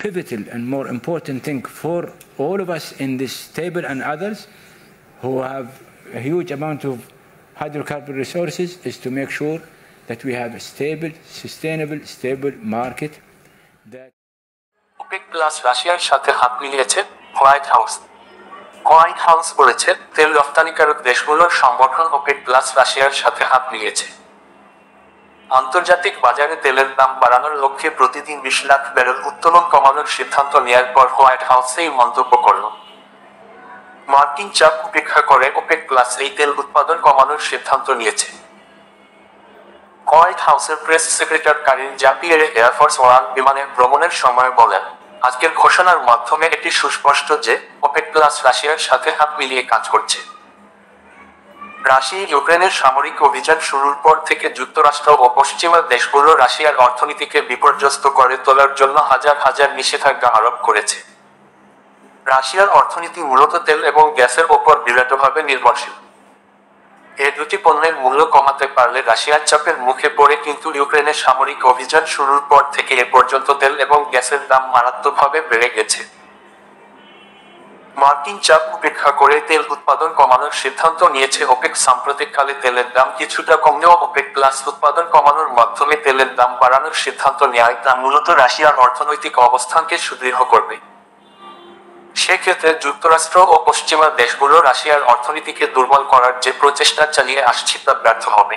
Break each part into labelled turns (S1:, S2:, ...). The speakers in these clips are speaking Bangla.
S1: pivotal and more important thing for all of us in this table and others who have a huge amount of hydrocarbon resources is to make sure that we have a stable, sustainable, stable market. That
S2: OPEC plus রাশিয়ার সাথে হাত মিলিয়েছে হোয়াইট হাউস হোয়াইট হাউস বলেছে তেল রপ্তানিকারক দেশগুলোর সংগঠন OPEC প্লাস রাশিয়ার সাথে হাত মিলিয়েছে আন্তর্জাতিক বাজারে তেলের দাম বাড়ানোর লক্ষ্যে প্রতিদিন বিশ লাখ ব্যারেল উত্তোলন কমানোর সিদ্ধান্ত নেয়ার পর হোয়াইট হাউস এই মন্তব্য করল মার্কিন চাপ উপেক্ষা করে ওপেক প্লাস এই তেল উৎপাদন কমানোর সিদ্ধান্ত নিয়েছে হোয়াইট হাউসের press secretary Karine Jean-Pierre air force one বিমানে ভ্রমণের সময় বলেন আজকের ঘোষণার মাধ্যমে এটি সুস্পষ্ট যে ওপেক প্লাস রাশিয়ার সাথে হাত মিলিয়ে কাজ করছে রাশিয়া ইউক্রেনের সামরিক অভিযান শুরুর পর থেকে যুক্তরাষ্ট্র ও পশ্চিমা দেশগুলো রাশিয়ার অর্থনীতিকে বিপর্যস্ত করে তোলার জন্য হাজার হাজার নিষেধাজ্ঞা আরোপ করেছে রাশিয়ার অর্থনীতি মূলত তেল এবং গ্যাসের ওপর বিরাটভাবে নির্ভরশীল এ দুটি পণ্যের মূল্য কমাতে পারলে রাশিয়ার চাপের মুখে পড়ে কিন্তু ইউক্রেনের সামরিক অভিযান শুরুর পর থেকে এ পর্যন্ত তেল এবং গ্যাসের দাম মারাত্মকভাবে বেড়ে গেছে মার্কিন চাপ উপেক্ষা করে তেল উৎপাদন কমানোর সিদ্ধান্ত নিয়েছে ওপেক সাম্প্রতিককালে তেলের দাম কিছুটা কমলেও ওপেক প্লাস উৎপাদন কমানোর মাধ্যমে তেলের দাম বাড়ানোর সিদ্ধান্ত নেয় তা মূলত রাশিয়ার অর্থনৈতিক অবস্থানকে সুদৃঢ় করবে সেক্ষেত্রে যুক্তরাষ্ট্র ও পশ্চিমা দেশগুলো রাশিয়ার অর্থনীতিকে দুর্বল করার যে প্রচেষ্টা চালিয়ে আসছে তা ব্যর্থ হবে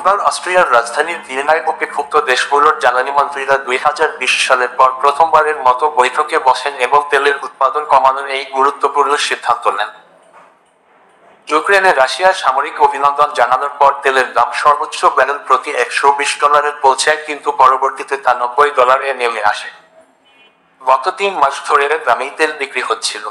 S2: বুধবার অস্ট্রিয়ার রাজধানী ভিয়েনায় অপেক্ষুক্ত দেশগুলোর জ্বালানি মন্ত্রীরা দুই সালের পর প্রথমবারের মতো বৈঠকে বসেন এবং তেলের উৎপাদন কমানোর এই গুরুত্বপূর্ণ সিদ্ধান্ত নেন ইউক্রেনে রাশিয়ার সামরিক অভিনন্দন জানানোর পর তেলের দাম সর্বোচ্চ ব্যারেল প্রতি একশো বিশ ডলারে পৌঁছায় কিন্তু পরবর্তীতে তা নব্বই ডলারে নেমে আসে গত তিন মাস ধরে দামেই তেল বিক্রি হচ্ছিল